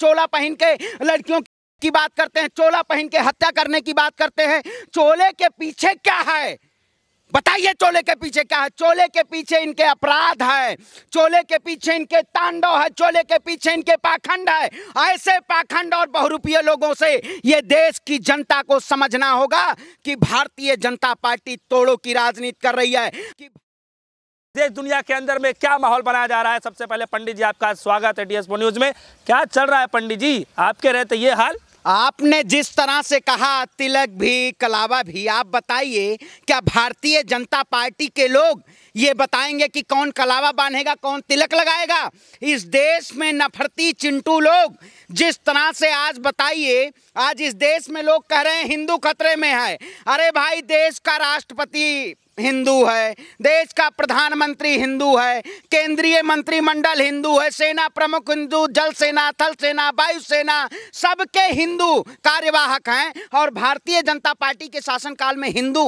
चोला पहन के लड़कियों की बात करते हैं चोला पहन के हत्या करने की बात करते हैं चोले के पीछे क्या है बताइए चोले के पीछे क्या है चोले के पीछे इनके अपराध है चोले के पीछे इनके तांडव है चोले के पीछे इनके पाखंड है ऐसे पाखंड और बहुरूपीय लोगों से ये देश की जनता को समझना होगा कि भारतीय जनता पार्टी तोड़ो की राजनीति कर रही है कि देश दुनिया के अंदर में क्या माहौल बनाया जा रहा है सबसे पहले पंडित जी आपका स्वागत है डीएसपो न्यूज में क्या चल रहा है पंडित जी आपके रहते ये हाल आपने जिस तरह से कहा तिलक भी कलावा भी आप बताइए क्या भारतीय जनता पार्टी के लोग ये बताएंगे कि कौन कलावा बांधेगा कौन तिलक लगाएगा इस देश में नफरती चिंटू लोग जिस तरह से आज बताइए आज इस देश में लोग कह रहे हैं हिंदू खतरे में है अरे भाई देश का राष्ट्रपति हिंदू है देश का प्रधानमंत्री हिंदू है केंद्रीय मंत्रिमंडल हिंदू है सेना प्रमुख हिंदू जल सेना थल सेना वायुसेना सबके हिंदू कार्यवाहक हैं और भारतीय जनता पार्टी के शासनकाल में हिंदू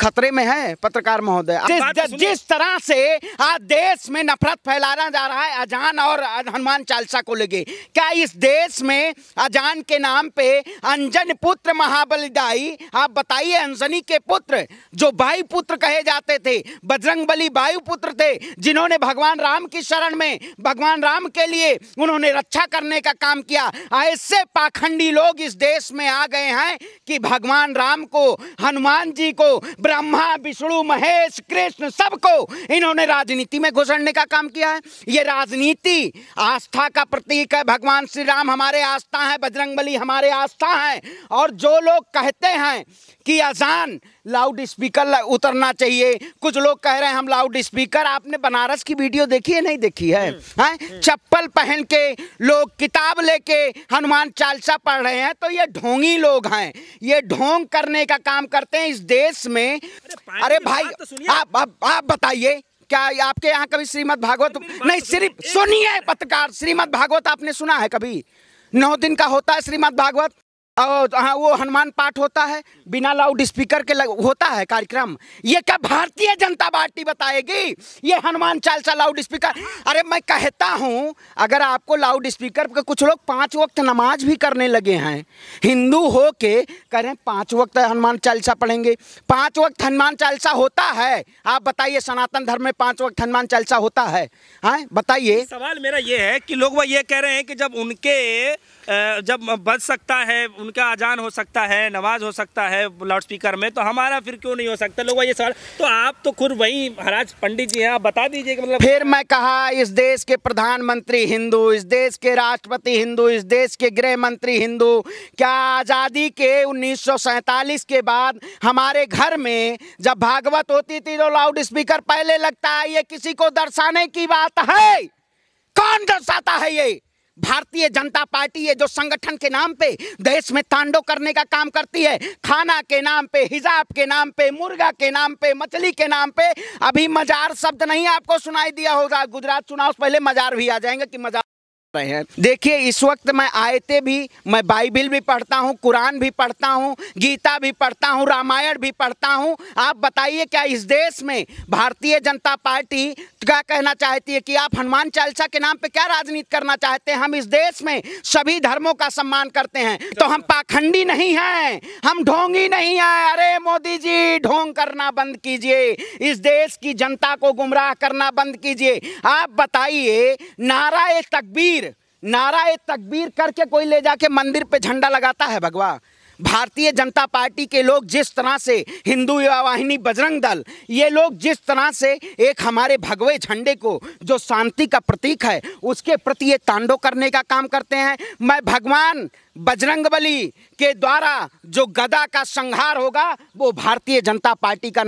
खतरे में है पत्रकार महोदय जिस, तो जिस तरह से आज देश में नफरत फैलाना जा रहा है अजान और हनुमान चालीसा को लेके क्या इस देश में अजान के नाम पे अंजन पुत्र महाबलिदाई आप बताइए अंजनी के पुत्र जो वायु पुत्र कहे जाते थे बजरंग बली वायु पुत्र थे जिन्होंने भगवान राम की शरण में भगवान राम के लिए उन्होंने रक्षा करने का काम किया ऐसे पाखंडी लोग इस देश में आ गए हैं कि भगवान राम को हनुमान जी को ब्रह्मा विष्णु महेश कृष्ण सबको इन्होंने राजनीति में घुसड़ने का काम किया है ये राजनीति आस्था का प्रतीक है भगवान श्री राम हमारे आस्था है बजरंग बली हमारे आस्था है और जो लोग कहते हैं कि अजान लाउड स्पीकर उतरना चाहिए कुछ लोग कह रहे हैं हम लाउड स्पीकर आपने बनारस की वीडियो देखी है नहीं देखी है हम्म, हैं हम्म। चप्पल पहन के लोग किताब लेके हनुमान चालीसा पढ़ रहे हैं तो ये ढोंगी लोग हैं ये ढोंग करने का काम करते हैं इस देश में अरे, भाई तो आप, आप बताइए क्या आपके यहाँ कभी श्रीमद भागवत नहीं तो सिर्फ सुनिए पत्रकार श्रीमद भागवत आपने सुना है कभी नौ दिन का होता है श्रीमद भागवत और हाँ वो हनुमान पाठ होता है बिना लाउड स्पीकर के लग, होता है कार्यक्रम ये क्या भारतीय जनता पार्टी बताएगी ये हनुमान चालसा लाउड स्पीकर अरे मैं कहता हूँ अगर आपको लाउड स्पीकर पर कुछ लोग पांच वक्त नमाज भी करने लगे हैं हिंदू हो के कह रहे हैं पाँच वक्त हनुमान चालीसा पढ़ेंगे पाँच वक्त हनुमान चालीसा होता है आप बताइए सनातन धर्म में पाँच वक्त हनुमान चालीसा होता है हाँ बताइए सवाल मेरा ये है कि लोग वो ये कह रहे हैं कि जब उनके जब बच सकता है उनका अजान हो सकता है नमाज हो सकता है लाउड स्पीकर में तो हमारा फिर क्यों नहीं हो सकता लोग ये सवाल तो आप तो खुद वही महाराज पंडित जी हैं बता दीजिए कि मतलब फिर मैं कहा इस देश के प्रधानमंत्री हिंदू इस देश के राष्ट्रपति हिंदू इस देश के गृह मंत्री हिंदू क्या आज़ादी के उन्नीस के बाद हमारे घर में जब भागवत होती थी तो लाउड स्पीकर पहले लगता है ये किसी को दर्शाने की बात है कौन दर्शाता है ये भारतीय जनता पार्टी है जो संगठन के नाम पे देश में तांडो करने का काम करती है खाना के नाम पे हिजाब के नाम पे मुर्गा के नाम पे मछली के नाम पे अभी मजार शब्द नहीं आपको सुनाई दिया होगा गुजरात चुनाव से पहले मजार भी आ जाएंगे कि मजार रहे हैं देखिए इस वक्त मैं आयते भी मैं बाइबिल भी पढ़ता हूँ कुरान भी पढ़ता हूँ गीता भी पढ़ता हूँ रामायण भी पढ़ता हूँ आप बताइए क्या इस देश में भारतीय जनता पार्टी क्या कहना चाहती है कि आप हनुमान चालीसा के नाम पे क्या राजनीति करना चाहते हैं हम इस देश में सभी धर्मों का सम्मान करते हैं तो हम पाखंडी नहीं हैं हम ढोंगी नहीं हैं अरे मोदी जी ढोंग करना बंद कीजिए इस देश की जनता को गुमराह करना बंद कीजिए आप बताइए नारा ए तकबीर नारा तकबीर करके कोई ले जाके मंदिर पे झंडा लगाता है भगवा भारतीय जनता पार्टी के लोग जिस तरह से हिंदू युवा वाहिनी बजरंग दल ये लोग जिस तरह से एक हमारे भगवे झंडे को जो शांति का प्रतीक है उसके प्रति ये तांडो करने का काम करते हैं मैं भगवान बजरंग बली के द्वारा जो गदा का संहार होगा वो भारतीय जनता पार्टी का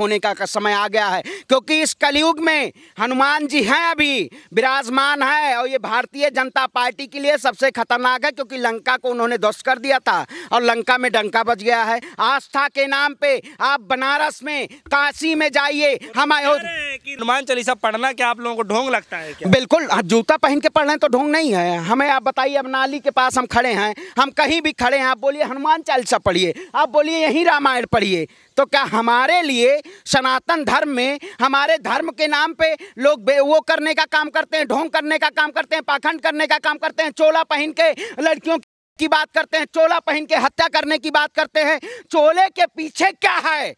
होने का, समय आ गया है क्योंकि इस कलयुग में हनुमान जी हैं अभी विराजमान है और ये भारतीय जनता पार्टी के लिए सबसे खतरनाक है क्योंकि लंका को उन्होंने ध्वस्त कर दिया था और लंका में डंका बज गया है आस्था के नाम पे आप बनारस में काशी में जाइए हम अयोध्या की हनुमान चालीसा पढ़ना क्या आप लोगों को ढोंग लगता है क्या बिल्कुल जूता पहन के पढ़ना तो ढोंग नहीं है हमें आप बताइए अब नाली के पास हम खड़े हैं हम कहीं भी खड़े हैं आप बोलिए हनुमान चालीसा पढ़िए आप बोलिए यही रामायण पढ़िए तो क्या हमारे लिए सनातन धर्म में हमारे धर्म के नाम पे लोग वो करने का काम करते हैं ढोंग करने का काम करते हैं पाखंड करने का काम करते हैं चोला पहन के लड़कियों की बात करते हैं चोला पहन के हत्या करने की बात करते हैं चोले के पीछे क्या है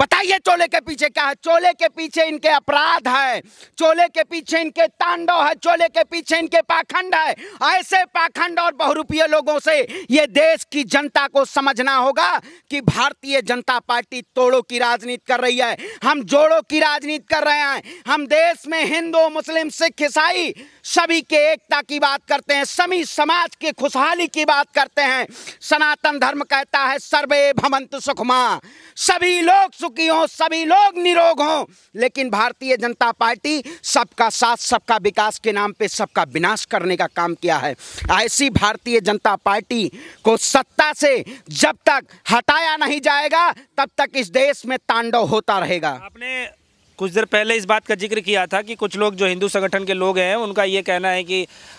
बताइए चोले के पीछे क्या है चोले के पीछे इनके अपराध है चोले के पीछे इनके तांडव है चोले के पीछे इनके पाखंड है ऐसे पाखंड और बहुरूपीय लोगों से ये देश की जनता को समझना होगा कि भारतीय जनता पार्टी तोड़ों की राजनीति कर रही है हम जोड़ों की राजनीति कर रहे हैं हम देश में हिंदू मुस्लिम सिख ईसाई सभी के एकता की बात करते हैं सभी समाज के खुशहाली की बात करते हैं सनातन धर्म कहता है सर्वे भमंत सुखमा सभी लोग सुखी हों सभी लोग निरोग हों लेकिन भारतीय जनता पार्टी सबका साथ सबका विकास के नाम पे सबका विनाश करने का काम किया है ऐसी भारतीय जनता पार्टी को सत्ता से जब तक हटाया नहीं जाएगा तब तक इस देश में तांडव होता रहेगा आपने कुछ देर पहले इस बात का जिक्र किया था कि कुछ लोग जो हिंदू संगठन के लोग हैं उनका ये कहना है कि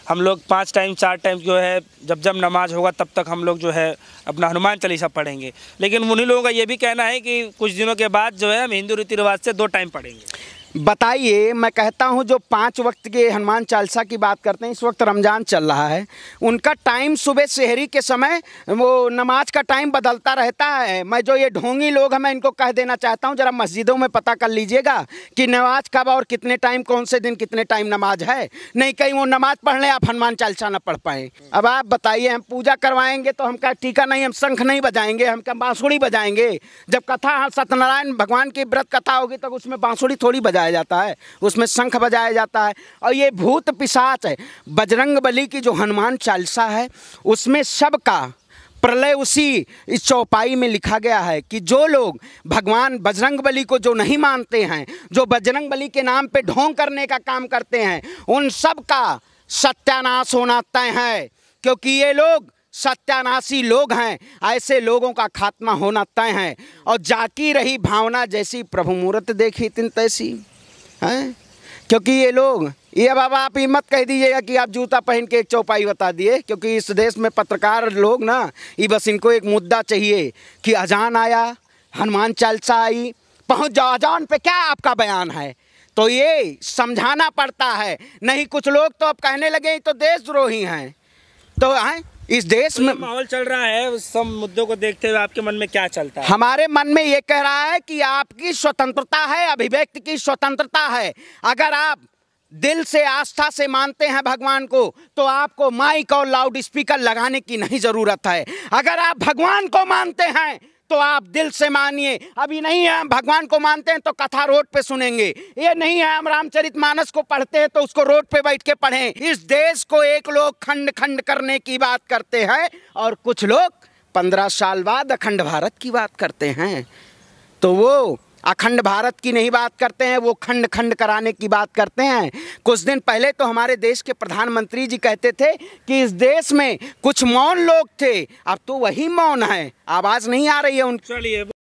हम लोग पाँच टाइम चार टाइम जो है जब जब नमाज होगा तब तक हम लोग जो है अपना हनुमान चालीसा पढ़ेंगे लेकिन उन्हीं लोगों का ये भी कहना है कि कुछ दिनों के बाद जो है हम हिंदू रीति रिवाज से दो टाइम पढ़ेंगे बताइए मैं कहता हूँ जो पाँच वक्त के हनुमान चालीसा की बात करते हैं इस वक्त रमज़ान चल रहा है उनका टाइम सुबह शहरी के समय वो नमाज का टाइम बदलता रहता है मैं जो ये ढोंगी लोग हैं मैं इनको कह देना चाहता हूँ ज़रा मस्जिदों में पता कर लीजिएगा कि नमाज कब और कितने टाइम कौन से दिन कितने टाइम नमाज है नहीं कहीं वो नमाज पढ़ लें आप हनुमान चालीसा ना पढ़ पाएँ अब आप बताइए हम पूजा करवाएंगे तो हम क्या टीका नहीं हम शंख नहीं बजाएंगे हम क्या बाँसुड़ी बजाएंगे जब कथा हाँ, सत्यनारायण भगवान की व्रत कथा होगी तब उसमें बाँसुड़ी थोड़ी बजाएंगे बजाया जाता है उसमें शंख बजाया जाता है और ये भूत पिशाच है बजरंग बली की जो हनुमान चालीसा है उसमें सबका प्रलय उसी इस चौपाई में लिखा गया है कि जो लोग भगवान बजरंग बली को जो नहीं मानते हैं जो बजरंग बली के नाम पे ढोंग करने का काम करते हैं उन सब का सत्यानाश होना तय है क्योंकि ये लोग सत्यानाशी लोग हैं ऐसे लोगों का खात्मा होना तय है और जाकी रही भावना जैसी प्रभु मूर्त देखी तिन तैसी हैं क्योंकि ये लोग ये बाबा आप ही मत कह दीजिएगा कि आप जूता पहन के एक चौपाई बता दिए क्योंकि इस देश में पत्रकार लोग ना ये बस इनको एक मुद्दा चाहिए कि अजान आया हनुमान चालसा आई पहुँच जाओ अजान पे क्या आपका बयान है तो ये समझाना पड़ता है नहीं कुछ लोग तो अब कहने लगे तो देशद्रोही हैं तो हैं इस देश तो में माहौल चल रहा है उस सब मुद्दों को देखते हुए आपके मन में क्या चलता है हमारे मन में ये कह रहा है कि आपकी स्वतंत्रता है अभिव्यक्ति की स्वतंत्रता है अगर आप दिल से आस्था से मानते हैं भगवान को तो आपको माइक और लाउड स्पीकर लगाने की नहीं ज़रूरत है अगर आप भगवान को मानते हैं तो आप दिल से मानिए अभी नहीं है हम भगवान को मानते हैं तो कथा रोड पे सुनेंगे ये नहीं है हम रामचरित मानस को पढ़ते हैं तो उसको रोड पे बैठ के पढ़ें इस देश को एक लोग खंड खंड करने की बात करते हैं और कुछ लोग पंद्रह साल बाद अखंड भारत की बात करते हैं तो वो अखंड भारत की नहीं बात करते हैं वो खंड खंड कराने की बात करते हैं कुछ दिन पहले तो हमारे देश के प्रधानमंत्री जी कहते थे कि इस देश में कुछ मौन लोग थे अब तो वही मौन है आवाज़ नहीं आ रही है उन चलिए